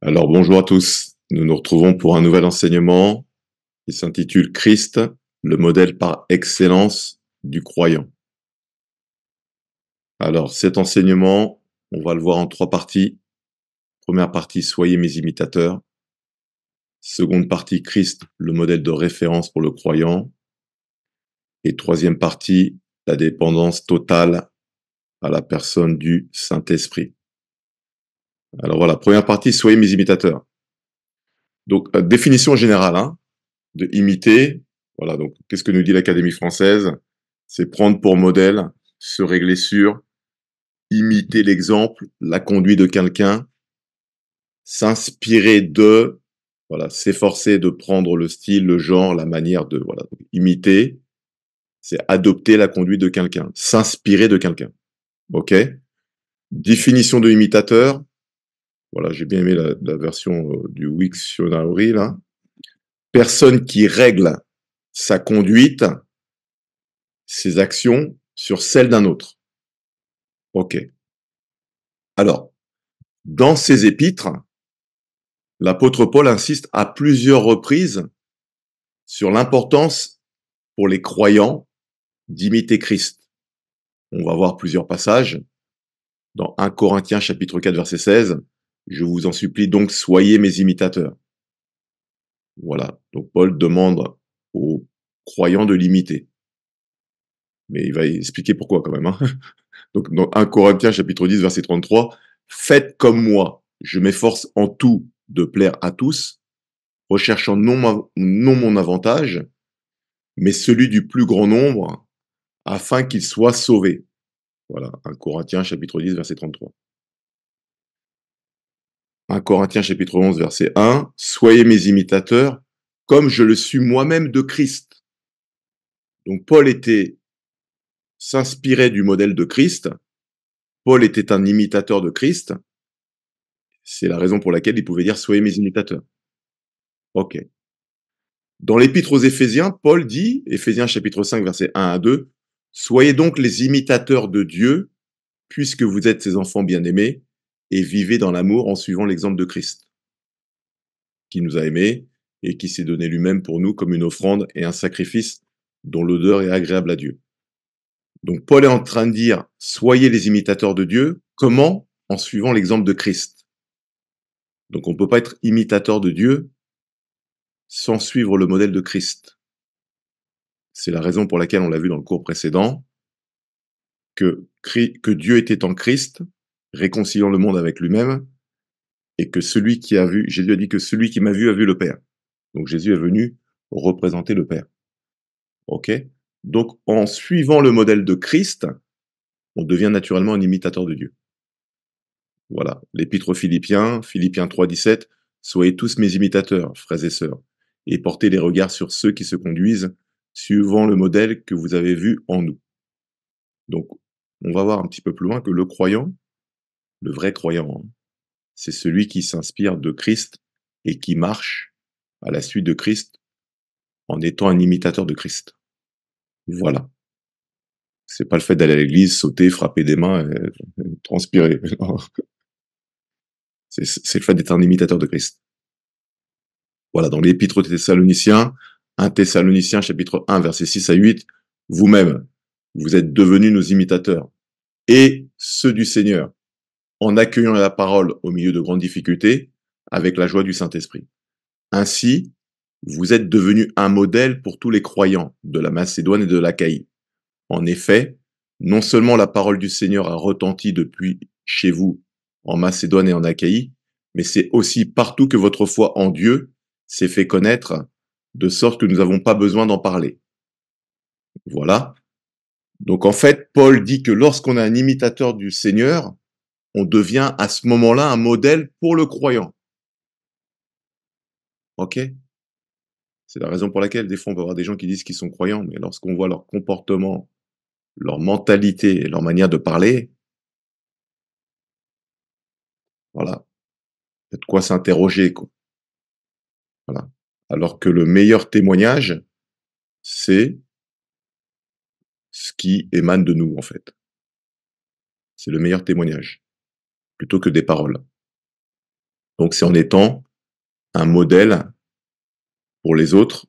Alors bonjour à tous, nous nous retrouvons pour un nouvel enseignement qui s'intitule Christ, le modèle par excellence du croyant. Alors cet enseignement, on va le voir en trois parties. Première partie, soyez mes imitateurs. Seconde partie, Christ, le modèle de référence pour le croyant. Et troisième partie, la dépendance totale à la personne du Saint-Esprit. Alors voilà, première partie, soyez mes imitateurs. Donc, euh, définition générale hein, de imiter. Voilà, donc qu'est-ce que nous dit l'Académie française C'est prendre pour modèle, se régler sur, imiter l'exemple, la conduite de quelqu'un, s'inspirer de, voilà, s'efforcer de prendre le style, le genre, la manière de, voilà, imiter, c'est adopter la conduite de quelqu'un, s'inspirer de quelqu'un. OK Définition de imitateur, voilà, j'ai bien aimé la, version euh, du Wiktionary, là. Personne qui règle sa conduite, ses actions sur celles d'un autre. OK. Alors, dans ces épîtres, l'apôtre Paul insiste à plusieurs reprises sur l'importance pour les croyants d'imiter Christ. On va voir plusieurs passages dans 1 Corinthiens chapitre 4 verset 16, je vous en supplie donc, soyez mes imitateurs. Voilà. Donc Paul demande aux croyants de l'imiter. Mais il va expliquer pourquoi quand même. Hein. donc dans 1 Corinthiens chapitre 10 verset 33, faites comme moi. Je m'efforce en tout de plaire à tous, recherchant non, non mon avantage, mais celui du plus grand nombre, afin qu'il soit sauvé. Voilà, 1 Corinthiens chapitre 10 verset 33. 1 Corinthiens chapitre 11 verset 1, Soyez mes imitateurs comme je le suis moi-même de Christ. Donc Paul était s'inspirait du modèle de Christ. Paul était un imitateur de Christ. C'est la raison pour laquelle il pouvait dire Soyez mes imitateurs. OK. Dans l'épître aux Éphésiens, Paul dit, Éphésiens chapitre 5 verset 1 à 2, Soyez donc les imitateurs de Dieu, puisque vous êtes ses enfants bien-aimés, et vivez dans l'amour en suivant l'exemple de Christ, qui nous a aimés et qui s'est donné lui-même pour nous comme une offrande et un sacrifice dont l'odeur est agréable à Dieu. Donc Paul est en train de dire, soyez les imitateurs de Dieu, comment En suivant l'exemple de Christ. Donc on ne peut pas être imitateur de Dieu sans suivre le modèle de Christ. C'est la raison pour laquelle on l'a vu dans le cours précédent, que, que Dieu était en Christ, réconciliant le monde avec lui-même, et que celui qui a vu, Jésus a dit que celui qui m'a vu a vu le Père. Donc Jésus est venu représenter le Père. Ok Donc en suivant le modèle de Christ, on devient naturellement un imitateur de Dieu. Voilà, l'épître aux Philippiens, Philippiens 17, « Soyez tous mes imitateurs, frères et sœurs, et portez les regards sur ceux qui se conduisent suivant le modèle que vous avez vu en nous. Donc, on va voir un petit peu plus loin que le croyant, le vrai croyant, hein. c'est celui qui s'inspire de Christ et qui marche à la suite de Christ en étant un imitateur de Christ. Voilà. C'est pas le fait d'aller à l'église, sauter, frapper des mains, et euh, transpirer. C'est le fait d'être un imitateur de Christ. Voilà, dans l'épître aux Thessaloniciens, 1 Thessaloniciens chapitre 1 verset 6 à 8, vous-même, vous êtes devenus nos imitateurs et ceux du Seigneur, en accueillant la parole au milieu de grandes difficultés, avec la joie du Saint-Esprit. Ainsi, vous êtes devenu un modèle pour tous les croyants de la Macédoine et de l'Achaïe. En effet, non seulement la parole du Seigneur a retenti depuis chez vous en Macédoine et en Achaïe, mais c'est aussi partout que votre foi en Dieu s'est fait connaître, de sorte que nous n'avons pas besoin d'en parler. Voilà. Donc en fait, Paul dit que lorsqu'on a un imitateur du Seigneur, on devient à ce moment-là un modèle pour le croyant. Ok C'est la raison pour laquelle des fois on va avoir des gens qui disent qu'ils sont croyants, mais lorsqu'on voit leur comportement, leur mentalité et leur manière de parler, voilà, il y a de quoi s'interroger. Quoi. Voilà. Alors que le meilleur témoignage, c'est ce qui émane de nous en fait. C'est le meilleur témoignage plutôt que des paroles. Donc c'est en étant un modèle pour les autres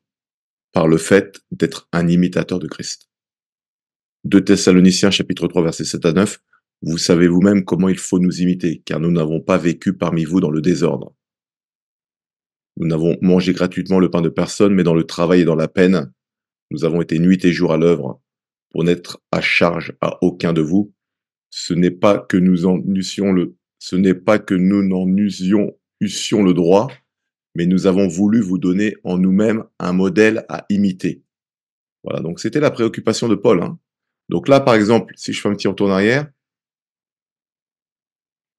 par le fait d'être un imitateur de Christ. De Thessaloniciens chapitre 3 verset 7 à 9, vous savez vous-même comment il faut nous imiter, car nous n'avons pas vécu parmi vous dans le désordre. Nous n'avons mangé gratuitement le pain de personne, mais dans le travail et dans la peine, nous avons été nuit et jour à l'œuvre pour n'être à charge à aucun de vous. Ce n'est pas que nous en eussions le ce n'est pas que nous n'en usions, eussions le droit, mais nous avons voulu vous donner en nous-mêmes un modèle à imiter. Voilà, donc c'était la préoccupation de Paul. Hein. Donc là, par exemple, si je fais un petit retour en arrière,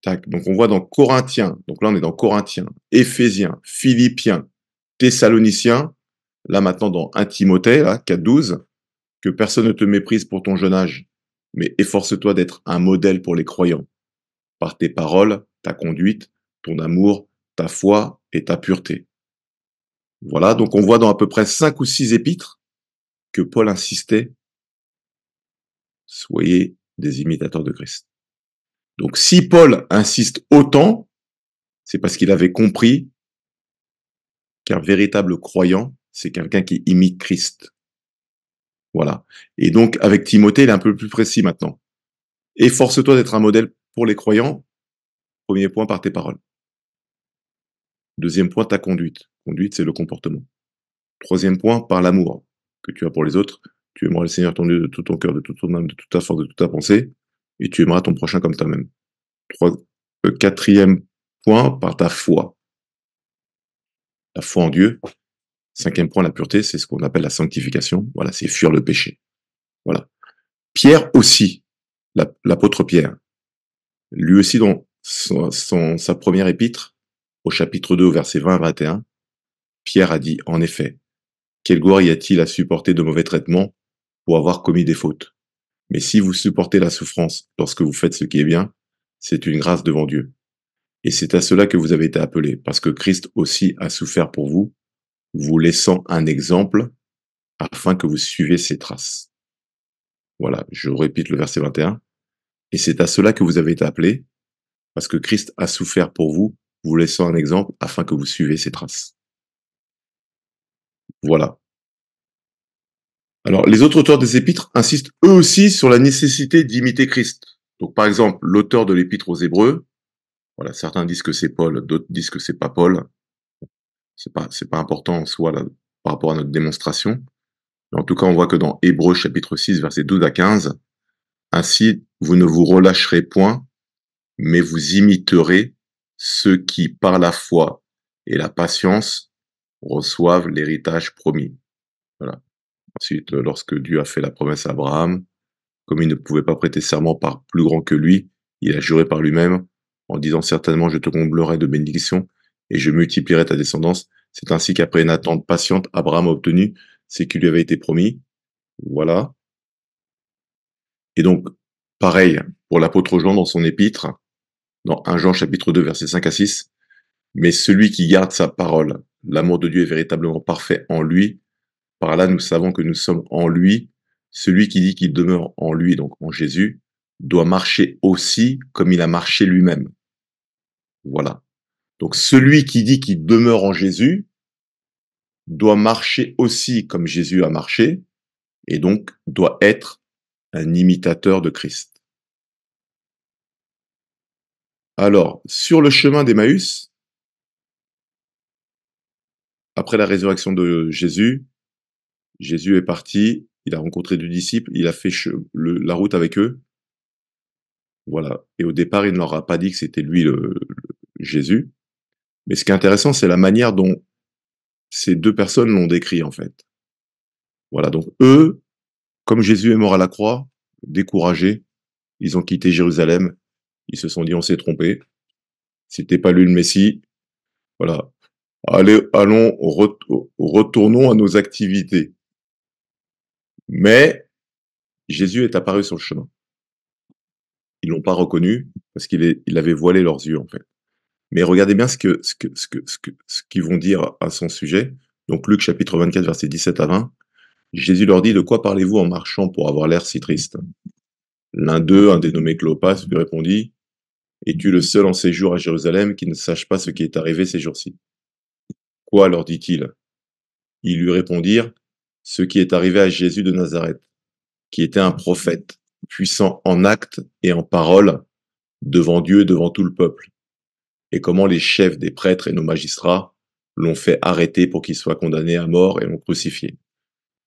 tac, donc on voit dans Corinthiens, donc là on est dans Corinthiens, Éphésiens, Philippiens, Thessaloniciens, là maintenant dans 1 Timothée, là, 12, que personne ne te méprise pour ton jeune âge, mais efforce-toi d'être un modèle pour les croyants par tes paroles, ta conduite, ton amour, ta foi et ta pureté. Voilà, donc on voit dans à peu près cinq ou six épîtres que Paul insistait, soyez des imitateurs de Christ. Donc si Paul insiste autant, c'est parce qu'il avait compris qu'un véritable croyant, c'est quelqu'un qui imite Christ. Voilà. Et donc avec Timothée, il est un peu plus précis maintenant. Efforce-toi d'être un modèle pour les croyants, premier point par tes paroles. Deuxième point, ta conduite. Conduite, c'est le comportement. Troisième point, par l'amour que tu as pour les autres. Tu aimeras le Seigneur ton Dieu de tout ton cœur, de toute ton âme, de toute ta force, de toute ta pensée, et tu aimeras ton prochain comme toi-même. Euh, quatrième point, par ta foi. La foi en Dieu. Cinquième point, la pureté, c'est ce qu'on appelle la sanctification. Voilà, c'est fuir le péché. Voilà. Pierre aussi, l'apôtre Pierre, lui aussi dans son, sa première épître, au chapitre 2, verset 20 à 21, Pierre a dit, en effet, quelle gloire y a-t-il à supporter de mauvais traitements pour avoir commis des fautes Mais si vous supportez la souffrance lorsque vous faites ce qui est bien, c'est une grâce devant Dieu. Et c'est à cela que vous avez été appelés, parce que Christ aussi a souffert pour vous, vous laissant un exemple afin que vous suivez ses traces. Voilà, je répète le verset 21. Et c'est à cela que vous avez été appelé, parce que Christ a souffert pour vous, vous laissant un exemple afin que vous suivez ses traces. Voilà. Alors, les autres auteurs des épîtres insistent eux aussi sur la nécessité d'imiter Christ. Donc, par exemple, l'auteur de l'épître aux Hébreux, voilà, certains disent que c'est Paul, d'autres disent que c'est pas Paul. C'est pas, c'est pas important en soi par rapport à notre démonstration. Mais en tout cas, on voit que dans Hébreux chapitre 6, versets 12 à 15, ainsi, vous ne vous relâcherez point, mais vous imiterez ceux qui, par la foi et la patience, reçoivent l'héritage promis. Voilà. Ensuite, euh, lorsque Dieu a fait la promesse à Abraham, comme il ne pouvait pas prêter serment par plus grand que lui, il a juré par lui-même en disant certainement je te comblerai de bénédictions et je multiplierai ta descendance. C'est ainsi qu'après une attente patiente, Abraham a obtenu ce qui lui avait été promis. Voilà. Et donc, pareil pour l'apôtre Jean dans son épître, dans 1 Jean chapitre 2 verset 5 à 6, mais celui qui garde sa parole, l'amour de Dieu est véritablement parfait en lui. Par là, nous savons que nous sommes en lui. Celui qui dit qu'il demeure en lui, donc en Jésus, doit marcher aussi comme il a marché lui-même. Voilà. Donc celui qui dit qu'il demeure en Jésus doit marcher aussi comme Jésus a marché et donc doit être un imitateur de Christ. Alors, sur le chemin d'Emmaüs, après la résurrection de Jésus, Jésus est parti, il a rencontré du disciple, il a fait la route avec eux. Voilà. Et au départ, il ne leur a pas dit que c'était lui le, Jésus. Mais ce qui est intéressant, c'est la manière dont ces deux personnes l'ont décrit, en fait. Voilà. Donc, eux, comme Jésus est mort à la croix, découragés, ils ont quitté Jérusalem. Ils se sont dit, on s'est trompé. C'était pas lui le Messie. Voilà. Allez, allons, retournons à nos activités. Mais Jésus est apparu sur le chemin. Ils l'ont pas reconnu parce qu'il avait voilé leurs yeux, en fait. Mais regardez bien ce que, ce que, ce que, ce qu'ils vont dire à son sujet. Donc, Luc chapitre 24, verset 17 à 20. Jésus leur dit, de quoi parlez-vous en marchant pour avoir l'air si triste L'un d'eux, un dénommé Clopas, lui répondit, Es-tu le seul en séjour à Jérusalem qui ne sache pas ce qui est arrivé ces jours-ci Quoi leur dit-il Ils lui répondirent, Ce qui est arrivé à Jésus de Nazareth, qui était un prophète, puissant en actes et en paroles, devant Dieu et devant tout le peuple, et comment les chefs des prêtres et nos magistrats l'ont fait arrêter pour qu'il soit condamné à mort et l'ont crucifié.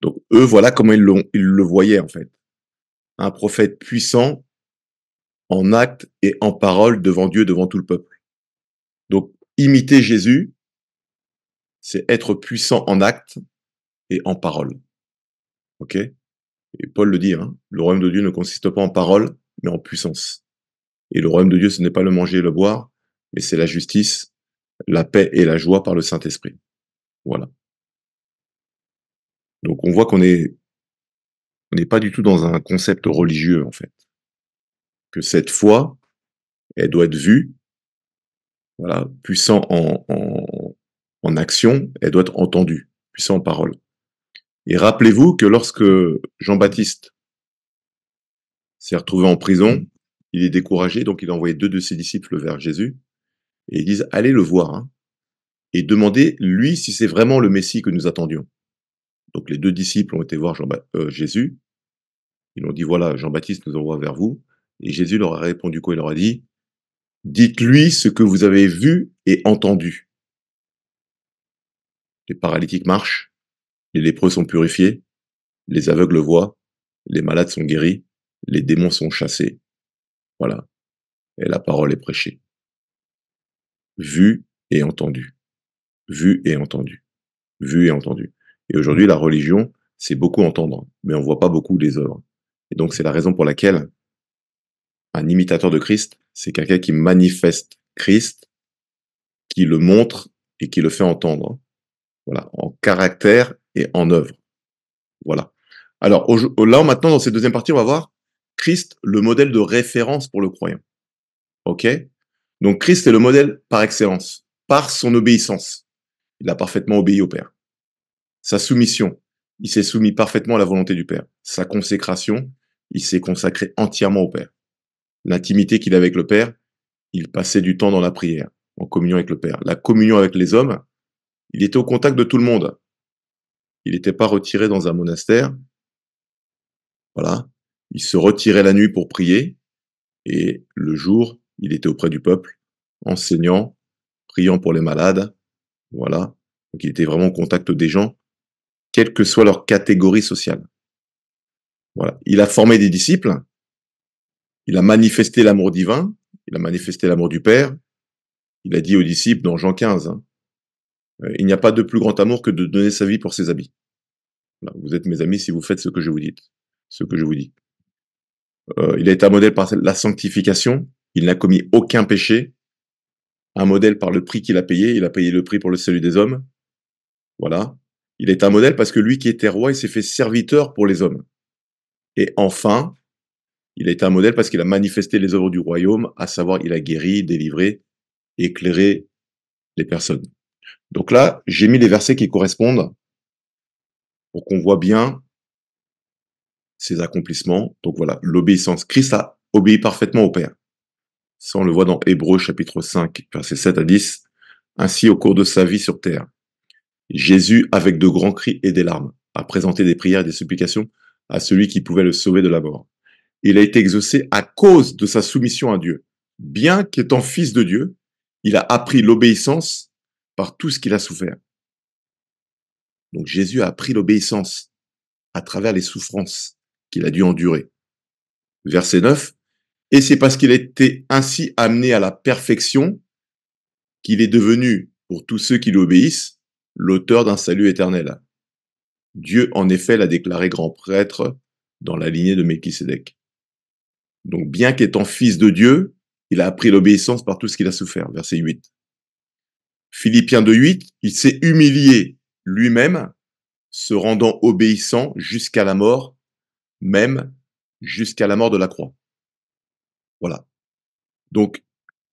Donc eux, voilà comment ils, ils le voyaient en fait. Un prophète puissant en acte et en parole devant Dieu, devant tout le peuple. Donc imiter Jésus, c'est être puissant en acte et en parole. Ok Et Paul le dit, hein, le royaume de Dieu ne consiste pas en paroles, mais en puissance. Et le royaume de Dieu, ce n'est pas le manger et le boire, mais c'est la justice, la paix et la joie par le Saint-Esprit. Voilà. Donc on voit qu'on est on n'est pas du tout dans un concept religieux en fait. Que cette foi, elle doit être vue, voilà, puissant en, action, elle doit être entendue, puissant en parole. Et rappelez-vous que lorsque Jean-Baptiste s'est retrouvé en prison, il est découragé, donc il a envoyé deux de ses disciples vers Jésus, et ils disent, allez le voir, hein, et demandez lui si c'est vraiment le Messie que nous attendions. Donc les deux disciples ont été voir Jean euh, Jésus. Ils ont dit, voilà, Jean-Baptiste nous envoie vers vous. Et Jésus leur a répondu quoi Il leur a dit, dites-lui ce que vous avez vu et entendu. Les paralytiques marchent, les lépreux sont purifiés, les aveugles voient, les malades sont guéris, les démons sont chassés. Voilà. Et la parole est prêchée. Vu et entendu. Vu et entendu. Vu et entendu. Et aujourd'hui, la religion, c'est beaucoup entendre, mais on voit pas beaucoup les œuvres. Et donc, c'est la raison pour laquelle un imitateur de Christ, c'est quelqu'un qui manifeste Christ, qui le montre et qui le fait entendre. Voilà, en caractère et en œuvre. Voilà. Alors là maintenant dans cette deuxième partie, on va voir Christ le modèle de référence pour le croyant. OK Donc Christ est le modèle par excellence par son obéissance. Il a parfaitement obéi au Père sa soumission. Il s'est soumis parfaitement à la volonté du Père. Sa consécration, il s'est consacré entièrement au Père. L'intimité qu'il avait avec le Père, il passait du temps dans la prière, en communion avec le Père. La communion avec les hommes, il était au contact de tout le monde. Il n'était pas retiré dans un monastère. Voilà. Il se retirait la nuit pour prier. Et le jour, il était auprès du peuple, enseignant, priant pour les malades. Voilà. Donc il était vraiment au contact des gens quelle que soit leur catégorie sociale. Voilà. Il a formé des disciples, il a manifesté l'amour divin, il a manifesté l'amour du Père, il a dit aux disciples dans Jean 15, hein, euh, il n'y a pas de plus grand amour que de donner sa vie pour ses amis. Vous êtes mes amis si vous faites ce que je vous dis. Ce que je vous dis. Euh, il a été un modèle par la sanctification, il n'a commis aucun péché, un modèle par le prix qu'il a payé, il a payé le prix pour le salut des hommes. Voilà. Il est un modèle parce que lui qui était roi, il s'est fait serviteur pour les hommes. Et enfin, il est un modèle parce qu'il a manifesté les œuvres du royaume, à savoir il a guéri, délivré, éclairé les personnes. Donc là, j'ai mis les versets qui correspondent pour qu'on voit bien ses accomplissements. Donc voilà, l'obéissance. Christ a obéi parfaitement au Père. Ça, on le voit dans Hébreu chapitre 5, verset 7 à 10. Ainsi, au cours de sa vie sur terre, Jésus, avec de grands cris et des larmes, a présenté des prières et des supplications à celui qui pouvait le sauver de la mort. Il a été exaucé à cause de sa soumission à Dieu. Bien qu'étant fils de Dieu, il a appris l'obéissance par tout ce qu'il a souffert. Donc Jésus a appris l'obéissance à travers les souffrances qu'il a dû endurer. Verset 9. Et c'est parce qu'il a été ainsi amené à la perfection qu'il est devenu, pour tous ceux qui l'obéissent, l'auteur d'un salut éternel. Dieu, en effet, l'a déclaré grand prêtre dans la lignée de Melchisedec. Donc, bien qu'étant fils de Dieu, il a appris l'obéissance par tout ce qu'il a souffert. Verset 8. Philippiens 2.8, il s'est humilié lui-même, se rendant obéissant jusqu'à la mort, même jusqu'à la mort de la croix. Voilà. Donc,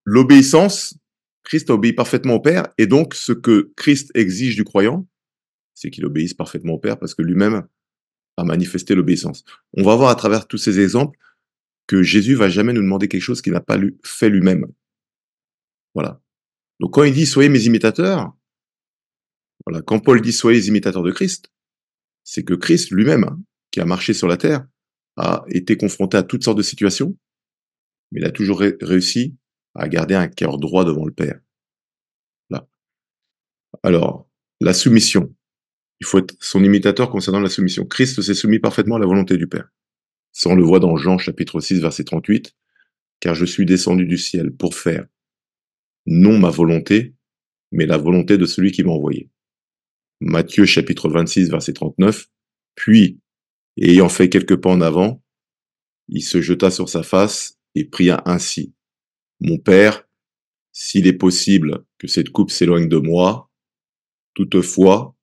l'obéissance, Christ a obéi parfaitement au Père, et donc ce que Christ exige du croyant, c'est qu'il obéisse parfaitement au Père, parce que lui-même a manifesté l'obéissance. On va voir à travers tous ces exemples que Jésus va jamais nous demander quelque chose qu'il n'a pas fait lui-même. Voilà. Donc quand il dit soyez mes imitateurs, voilà, quand Paul dit soyez imitateurs de Christ, c'est que Christ lui-même, qui a marché sur la terre, a été confronté à toutes sortes de situations, mais il a toujours réussi à garder un cœur droit devant le Père. Là. Alors, la soumission. Il faut être son imitateur concernant la soumission. Christ s'est soumis parfaitement à la volonté du Père. Ça, on le voit dans Jean chapitre 6, verset 38. Car je suis descendu du ciel pour faire non ma volonté, mais la volonté de celui qui m'a envoyé. Matthieu chapitre 26, verset 39. Puis, ayant fait quelques pas en avant, il se jeta sur sa face et pria ainsi. Mon Père, s'il est possible que cette coupe s'éloigne de moi, toutefois,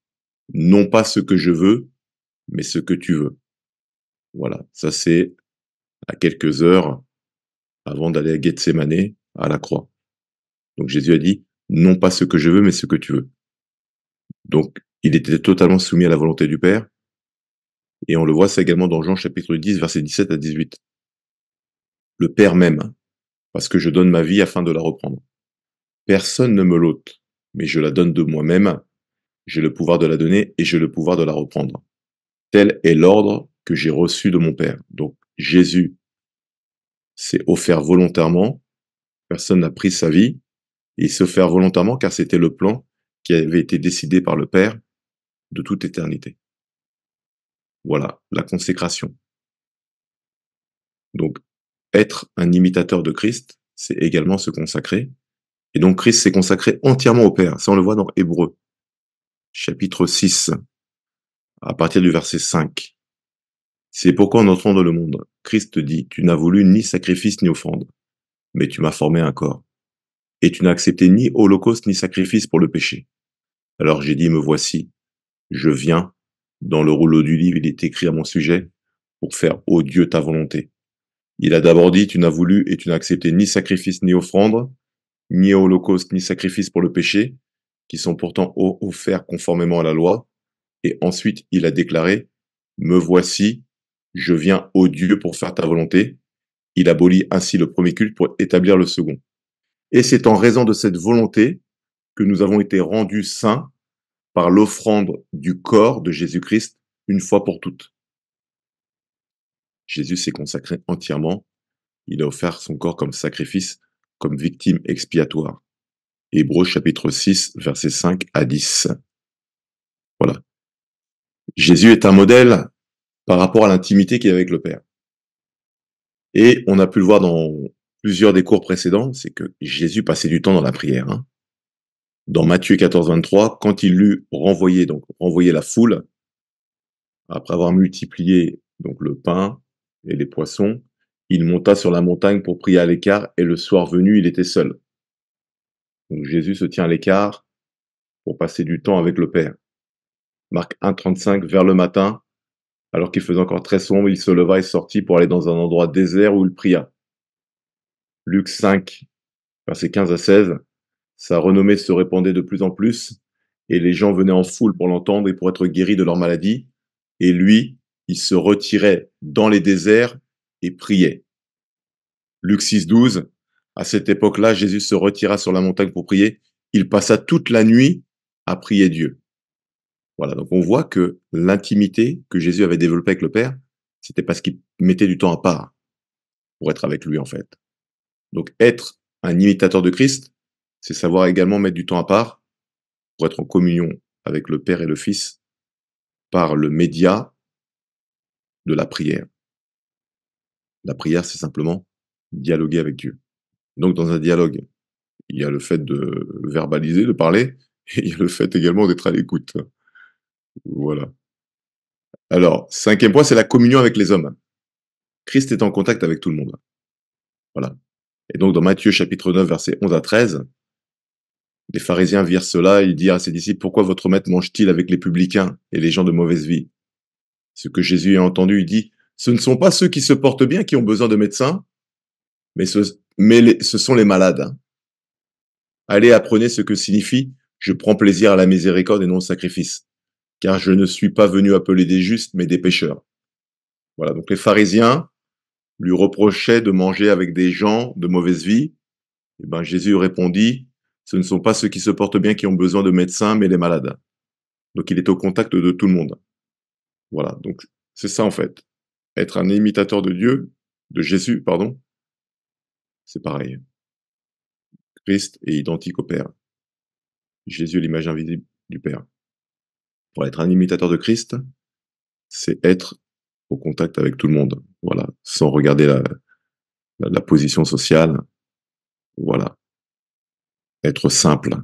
non pas ce que je veux, mais ce que tu veux. Voilà, ça c'est à quelques heures avant d'aller à Gethsemane, à la croix. Donc Jésus a dit, non pas ce que je veux, mais ce que tu veux. Donc il était totalement soumis à la volonté du Père, et on le voit ça également dans Jean chapitre 10, verset 17 à 18. Le Père même parce que je donne ma vie afin de la reprendre. Personne ne me l'ôte, mais je la donne de moi-même. J'ai le pouvoir de la donner et j'ai le pouvoir de la reprendre. Tel est l'ordre que j'ai reçu de mon Père. Donc Jésus s'est offert volontairement, personne n'a pris sa vie, et il s'est offert volontairement car c'était le plan qui avait été décidé par le Père de toute éternité. Voilà, la consécration. Donc être un imitateur de Christ, c'est également se consacrer. Et donc Christ s'est consacré entièrement au Père. Ça, on le voit dans Hébreu, chapitre 6, à partir du verset 5. C'est pourquoi en entrant dans le monde, Christ dit, tu n'as voulu ni sacrifice ni offrande, mais tu m'as formé un corps. Et tu n'as accepté ni holocauste ni sacrifice pour le péché. Alors j'ai dit, me voici, je viens, dans le rouleau du livre, il est écrit à mon sujet, pour faire, odieux Dieu, ta volonté. Il a d'abord dit, tu n'as voulu et tu n'as accepté ni sacrifice ni offrande, ni holocauste ni sacrifice pour le péché, qui sont pourtant offerts conformément à la loi. Et ensuite, il a déclaré, me voici, je viens au Dieu pour faire ta volonté. Il abolit ainsi le premier culte pour établir le second. Et c'est en raison de cette volonté que nous avons été rendus saints par l'offrande du corps de Jésus-Christ une fois pour toutes. Jésus s'est consacré entièrement, il a offert son corps comme sacrifice, comme victime expiatoire. Hébreu chapitre 6, versets 5 à 10. Voilà. Jésus est un modèle par rapport à l'intimité qu'il y a avec le Père. Et on a pu le voir dans plusieurs des cours précédents, c'est que Jésus passait du temps dans la prière. Hein. Dans Matthieu 14, 23, quand il eut renvoyé, donc renvoyé la foule, après avoir multiplié donc le pain, et les poissons, il monta sur la montagne pour prier à l'écart, et le soir venu, il était seul. Donc Jésus se tient à l'écart pour passer du temps avec le Père. Marc 1.35, vers le matin, alors qu'il faisait encore très sombre, il se leva et sortit pour aller dans un endroit désert où il pria. Luc 5, verset 15 à 16, sa renommée se répandait de plus en plus, et les gens venaient en foule pour l'entendre et pour être guéris de leur maladie, et lui, il se retirait dans les déserts et priait. Luc 6, 12, à cette époque-là, Jésus se retira sur la montagne pour prier. Il passa toute la nuit à prier Dieu. Voilà, donc on voit que l'intimité que Jésus avait développée avec le Père, c'était parce qu'il mettait du temps à part pour être avec lui en fait. Donc être un imitateur de Christ, c'est savoir également mettre du temps à part pour être en communion avec le Père et le Fils par le média de la prière. La prière, c'est simplement dialoguer avec Dieu. Donc dans un dialogue, il y a le fait de verbaliser, de parler, et il y a le fait également d'être à l'écoute. Voilà. Alors, cinquième point, c'est la communion avec les hommes. Christ est en contact avec tout le monde. Voilà. Et donc dans Matthieu chapitre 9, verset 11 à 13, les pharisiens virent cela, ils dirent à ses disciples, pourquoi votre maître mange-t-il avec les publicains et les gens de mauvaise vie ce que Jésus a entendu. Il dit, ce ne sont pas ceux qui se portent bien qui ont besoin de médecins, mais ce, sont les malades. Allez, apprenez ce que signifie je prends plaisir à la miséricorde et non au sacrifice, car je ne suis pas venu appeler des justes, mais des pécheurs. Voilà, donc les pharisiens lui reprochaient de manger avec des gens de mauvaise vie. Et eh ben Jésus répondit, ce ne sont pas ceux qui se portent bien qui ont besoin de médecins, mais les malades. Donc il est au contact de tout le monde. Voilà, donc c'est ça en fait. Être un imitateur de Dieu, de Jésus, pardon, c'est pareil. Christ est identique au Père. Jésus est l'image invisible du Père. Pour être un imitateur de Christ, c'est être au contact avec tout le monde. Voilà, sans regarder la, la position sociale. Voilà. Être simple.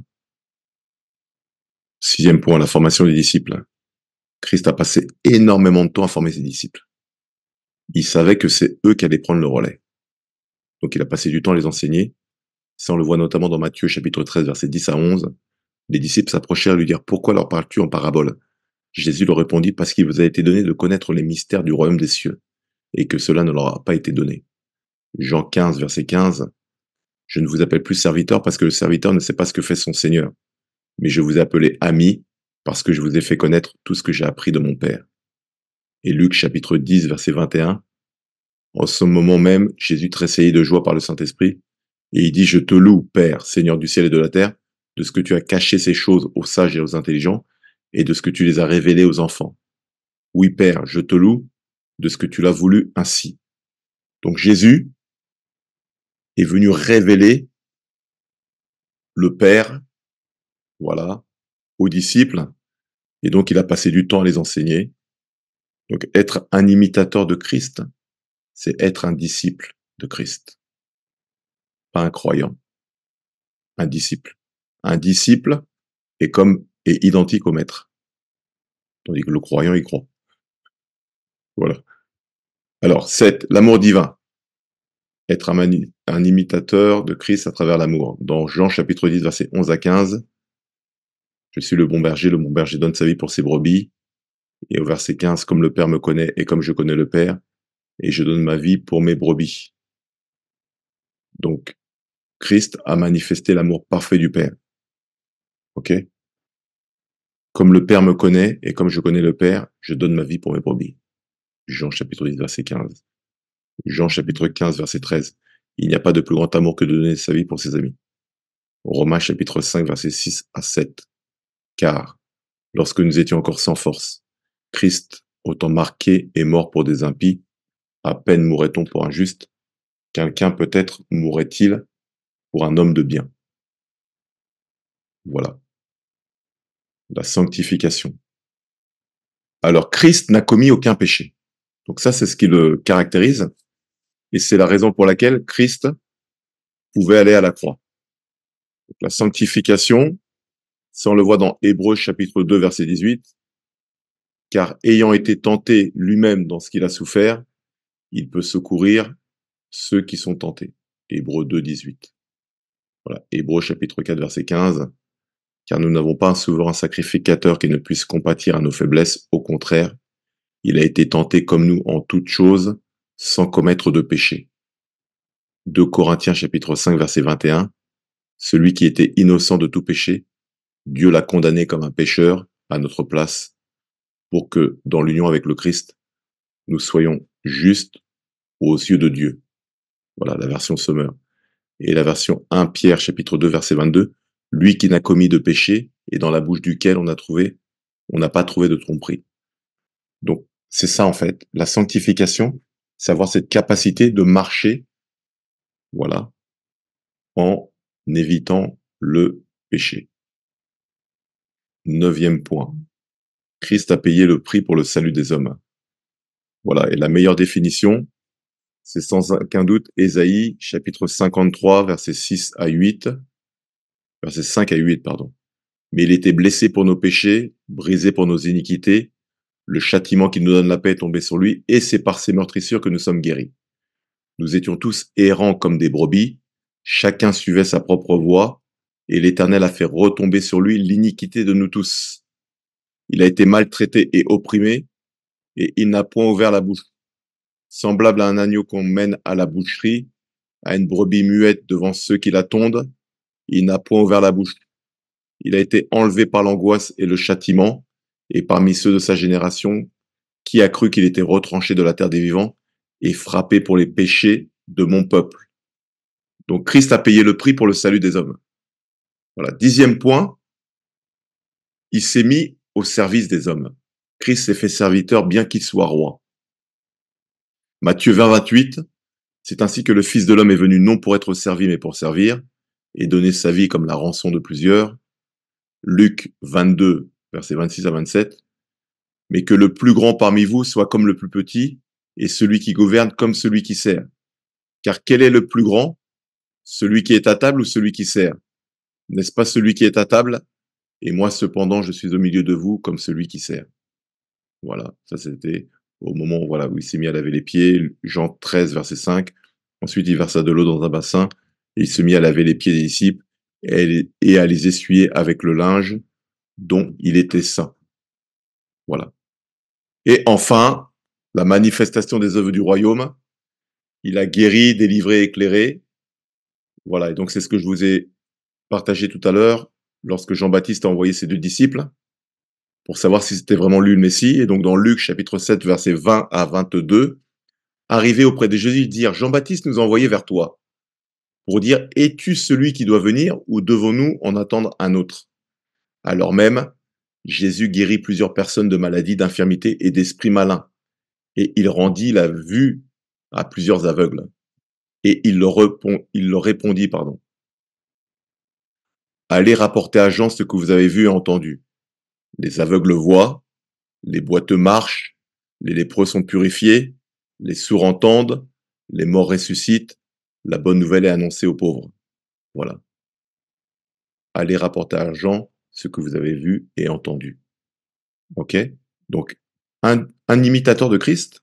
Sixième point, la formation des disciples. Christ a passé énormément de temps à former ses disciples. Il savait que c'est eux qui allaient prendre le relais. Donc il a passé du temps à les enseigner. Ça, on le voit notamment dans Matthieu chapitre 13, verset 10 à 11. Les disciples s'approchèrent à lui dire, pourquoi leur parles-tu en parabole Jésus leur répondit, parce qu'il vous a été donné de connaître les mystères du royaume des cieux, et que cela ne leur a pas été donné. Jean 15, verset 15. Je ne vous appelle plus serviteur parce que le serviteur ne sait pas ce que fait son Seigneur, mais je vous ai appelé ami parce que je vous ai fait connaître tout ce que j'ai appris de mon Père. Et Luc chapitre 10, verset 21, en ce moment même, Jésus tressaillit de joie par le Saint-Esprit, et il dit, Je te loue, Père, Seigneur du ciel et de la terre, de ce que tu as caché ces choses aux sages et aux intelligents, et de ce que tu les as révélées aux enfants. Oui, Père, je te loue, de ce que tu l'as voulu ainsi. Donc Jésus est venu révéler le Père, voilà, aux disciples, et donc il a passé du temps à les enseigner. Donc être un imitateur de Christ, c'est être un disciple de Christ, pas un croyant, un disciple. Un disciple est comme est identique au maître, tandis que le croyant y croit. Voilà. Alors, c'est L'amour divin. Être un, un, imitateur de Christ à travers l'amour. Dans Jean chapitre 10, verset 11 à 15, je suis le bon berger, le bon berger donne sa vie pour ses brebis. Et au verset 15, comme le Père me connaît et comme je connais le Père, et je donne ma vie pour mes brebis. Donc, Christ a manifesté l'amour parfait du Père. Ok Comme le Père me connaît et comme je connais le Père, je donne ma vie pour mes brebis. Jean chapitre 10, verset 15. Jean chapitre 15, verset 13. Il n'y a pas de plus grand amour que de donner sa vie pour ses amis. Romains chapitre 5, verset 6 à 7 car, lorsque nous étions encore sans force, Christ, autant marqué, est mort pour des impies, à peine mourrait-on pour un juste, quelqu'un peut-être mourrait-il pour un homme de bien. Voilà. La sanctification. Alors Christ n'a commis aucun péché. Donc ça, c'est ce qui le caractérise. Et c'est la raison pour laquelle Christ pouvait aller à la croix. la sanctification, ça, on le voit dans Hébreux chapitre 2, verset 18. Car ayant été tenté lui-même dans ce qu'il a souffert, il peut secourir ceux qui sont tentés. Hébreux 2, 18. Voilà, Hébreux chapitre 4, verset 15. Car nous n'avons pas un souverain sacrificateur qui ne puisse compatir à nos faiblesses, au contraire, il a été tenté comme nous en toutes choses, sans commettre de péché. 2 Corinthiens chapitre 5 verset 21. Celui qui était innocent de tout péché Dieu l'a condamné comme un pécheur à notre place pour que, dans l'union avec le Christ, nous soyons justes aux yeux de Dieu. Voilà la version Sommeur. Et la version 1 Pierre chapitre 2 verset 22, lui qui n'a commis de péché et dans la bouche duquel on a trouvé, on n'a pas trouvé de tromperie. Donc, c'est ça en fait, la sanctification, c'est avoir cette capacité de marcher, voilà, en évitant le péché. Neuvième point. Christ a payé le prix pour le salut des hommes. Voilà. Et la meilleure définition, c'est sans aucun doute Ésaïe, chapitre 53, versets 6 à 8, versets 5 à 8, pardon. Mais il était blessé pour nos péchés, brisé pour nos iniquités. Le châtiment qui nous donne la paix est tombé sur lui, et c'est par ses meurtrissures que nous sommes guéris. Nous étions tous errants comme des brebis, chacun suivait sa propre voie, et l'Éternel a fait retomber sur lui l'iniquité de nous tous. Il a été maltraité et opprimé, et il n'a point ouvert la bouche. Semblable à un agneau qu'on mène à la boucherie, à une brebis muette devant ceux qui la tondent, il n'a point ouvert la bouche. Il a été enlevé par l'angoisse et le châtiment, et parmi ceux de sa génération, qui a cru qu'il était retranché de la terre des vivants et frappé pour les péchés de mon peuple. Donc Christ a payé le prix pour le salut des hommes. Voilà. Dixième point, il s'est mis au service des hommes. Christ s'est fait serviteur bien qu'il soit roi. Matthieu 20, 28, c'est ainsi que le Fils de l'homme est venu non pour être servi mais pour servir et donner sa vie comme la rançon de plusieurs. Luc 22, versets 26 à 27, mais que le plus grand parmi vous soit comme le plus petit et celui qui gouverne comme celui qui sert. Car quel est le plus grand Celui qui est à table ou celui qui sert n'est-ce pas celui qui est à table Et moi, cependant, je suis au milieu de vous comme celui qui sert. Voilà, ça c'était au moment voilà, où il s'est mis à laver les pieds, Jean 13, verset 5. Ensuite, il versa de l'eau dans un bassin, et il se mit à laver les pieds des disciples et à les essuyer avec le linge dont il était saint. Voilà. Et enfin, la manifestation des œuvres du royaume. Il a guéri, délivré, éclairé. Voilà, et donc c'est ce que je vous ai partagé tout à l'heure lorsque Jean-Baptiste a envoyé ses deux disciples pour savoir si c'était vraiment lui le Messie. Et donc dans Luc chapitre 7 verset 20 à 22, arrivé auprès de Jésus dire Jean-Baptiste nous a envoyé vers toi pour dire es-tu celui qui doit venir ou devons-nous en attendre un autre Alors même, Jésus guérit plusieurs personnes de maladies, d'infirmités et d'esprits malins et il rendit la vue à plusieurs aveugles et il leur, il leur répondit pardon allez rapporter à Jean ce que vous avez vu et entendu. Les aveugles voient, les boiteux marchent, les lépreux sont purifiés, les sourds entendent, les morts ressuscitent, la bonne nouvelle est annoncée aux pauvres. Voilà. Allez rapporter à Jean ce que vous avez vu et entendu. Ok Donc, un, un imitateur de Christ,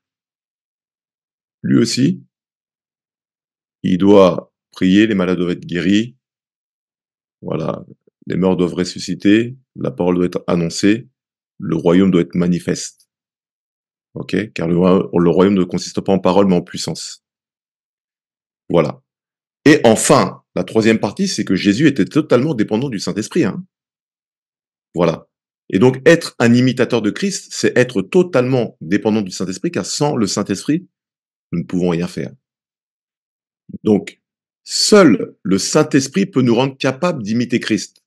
lui aussi, il doit prier, les malades doivent être guéris, voilà, les morts doivent ressusciter, la parole doit être annoncée, le royaume doit être manifeste. Ok, car le, royaume ne consiste pas en parole mais en puissance. Voilà. Et enfin, la troisième partie, c'est que Jésus était totalement dépendant du Saint-Esprit. Hein. Voilà. Et donc, être un imitateur de Christ, c'est être totalement dépendant du Saint-Esprit, car sans le Saint-Esprit, nous ne pouvons rien faire. Donc, Seul le Saint-Esprit peut nous rendre capables d'imiter Christ.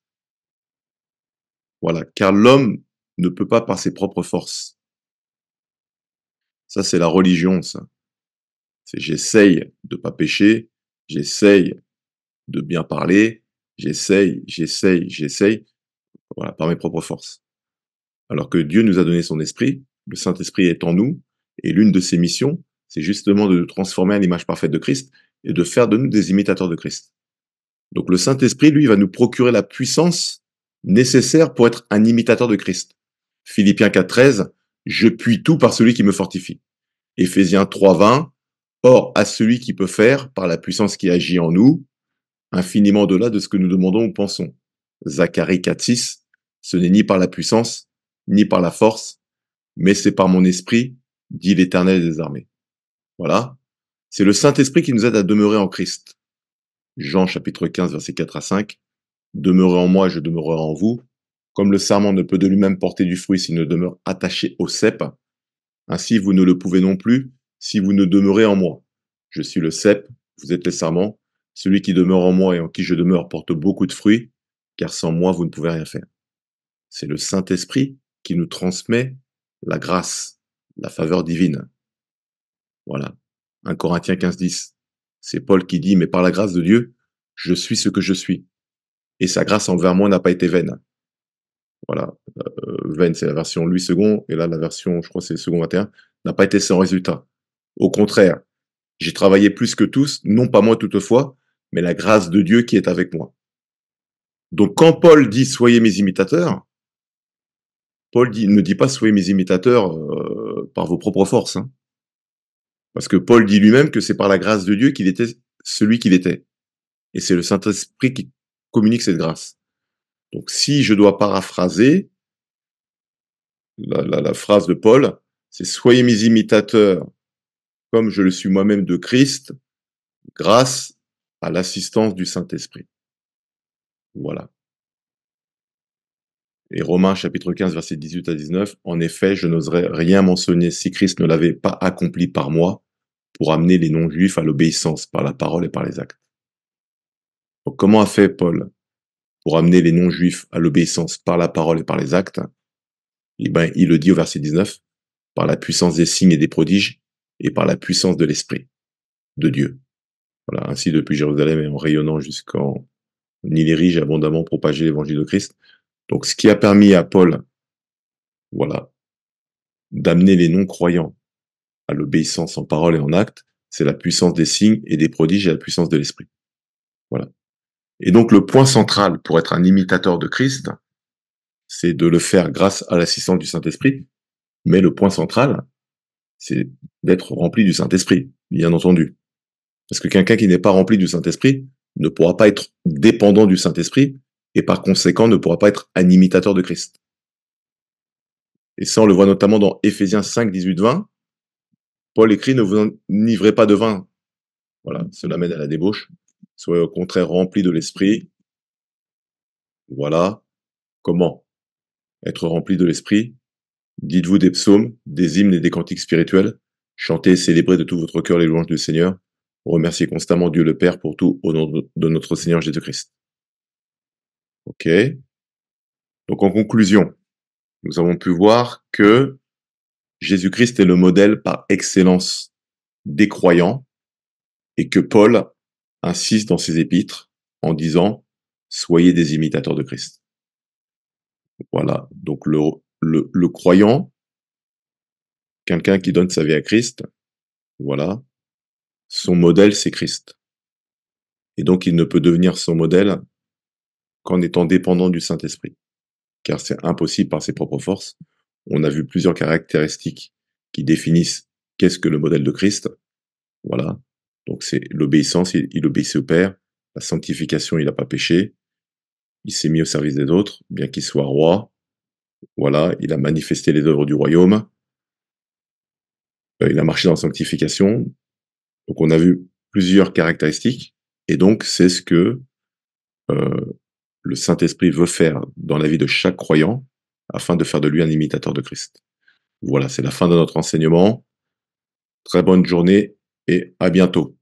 Voilà, car l'homme ne peut pas par ses propres forces. Ça, c'est la religion, ça. C'est j'essaye de pas pécher, j'essaye de bien parler, j'essaye, j'essaye, j'essaye, voilà, par mes propres forces. Alors que Dieu nous a donné son esprit, le Saint-Esprit est en nous, et l'une de ses missions, c'est justement de nous transformer à l'image parfaite de Christ, et de faire de nous des imitateurs de Christ. Donc le Saint-Esprit, lui, va nous procurer la puissance nécessaire pour être un imitateur de Christ. Philippiens 4.13, je puis tout par celui qui me fortifie. Éphésiens 3.20, or à celui qui peut faire, par la puissance qui agit en nous, infiniment au-delà de ce que nous demandons ou pensons. Zacharie 4.6, ce n'est ni par la puissance, ni par la force, mais c'est par mon esprit, dit l'Éternel des armées. Voilà, c'est le Saint-Esprit qui nous aide à demeurer en Christ. Jean chapitre 15, versets 4 à 5. Demeurez en moi, je demeurerai en vous. Comme le serment ne peut de lui-même porter du fruit s'il ne demeure attaché au cep, ainsi vous ne le pouvez non plus si vous ne demeurez en moi. Je suis le cep, vous êtes les sarments. Celui qui demeure en moi et en qui je demeure porte beaucoup de fruits, car sans moi vous ne pouvez rien faire. C'est le Saint-Esprit qui nous transmet la grâce, la faveur divine. Voilà. 1 Corinthiens 15-10. C'est Paul qui dit, mais par la grâce de Dieu, je suis ce que je suis. Et sa grâce envers moi n'a pas été vaine. Voilà, euh, vaine, c'est la version lui second, et là, la version, je crois, c'est second 21, n'a pas été sans résultat. Au contraire, j'ai travaillé plus que tous, non pas moi toutefois, mais la grâce de Dieu qui est avec moi. Donc quand Paul dit soyez mes imitateurs, Paul dit, ne dit pas soyez mes imitateurs euh, par vos propres forces. Hein. Parce que Paul dit lui-même que c'est par la grâce de Dieu qu'il était celui qu'il était. Et c'est le Saint-Esprit qui communique cette grâce. Donc si je dois paraphraser la, phrase de Paul, c'est Soyez mes imitateurs comme je le suis moi-même de Christ grâce à l'assistance du Saint-Esprit. Voilà. Et Romains chapitre 15, verset 18 à 19, En effet, je n'oserais rien mentionner si Christ ne l'avait pas accompli par moi pour amener les non-juifs à l'obéissance par la parole et par les actes. comment a fait Paul pour amener les non-juifs à l'obéissance par la parole et par les actes Eh bien, il le dit au verset 19, par la puissance des signes et des prodiges et par la puissance de l'Esprit de Dieu. Voilà, ainsi depuis Jérusalem et en rayonnant jusqu'en les j'ai abondamment propagé l'évangile de Christ. Donc, ce qui a permis à Paul, voilà, d'amener les non-croyants à l'obéissance en parole et en acte, c'est la puissance des signes et des prodiges et la puissance de l'esprit. Voilà. Et donc, le point central pour être un imitateur de Christ, c'est de le faire grâce à l'assistance du Saint-Esprit. Mais le point central, c'est d'être rempli du Saint-Esprit, bien entendu. Parce que quelqu'un qui n'est pas rempli du Saint-Esprit ne pourra pas être dépendant du Saint-Esprit et par conséquent ne pourra pas être un imitateur de Christ. Et ça, on le voit notamment dans Ephésiens 5, 18, 20. Paul écrit, ne vous enivrez pas de vin. Voilà, cela mène à la débauche. Soyez au contraire remplis de l'esprit. Voilà. Comment être rempli de l'esprit? Dites-vous des psaumes, des hymnes et des cantiques spirituels. Chantez et célébrez de tout votre cœur les louanges du Seigneur. Remerciez constamment Dieu le Père pour tout au nom de notre Seigneur Jésus-Christ. OK Donc en conclusion, nous avons pu voir que Jésus-Christ est le modèle par excellence des croyants et que Paul insiste dans ses épîtres en disant soyez des imitateurs de Christ. Voilà, donc le, le, le croyant, quelqu'un qui donne sa vie à Christ, voilà, son modèle c'est Christ. Et donc il ne peut devenir son modèle qu'en étant dépendant du Saint-Esprit, car c'est impossible par ses propres forces. On a vu plusieurs caractéristiques qui définissent qu'est-ce que le modèle de Christ. Voilà. Donc c'est l'obéissance, il, obéissait au Père, la sanctification, il n'a pas péché, il s'est mis au service des autres, bien qu'il soit roi. Voilà, il a manifesté les œuvres du royaume. Euh, il a marché dans la sanctification. Donc on a vu plusieurs caractéristiques, et donc c'est ce que euh, le Saint-Esprit veut faire dans la vie de chaque croyant afin de faire de lui un imitateur de Christ. Voilà, c'est la fin de notre enseignement. Très bonne journée et à bientôt.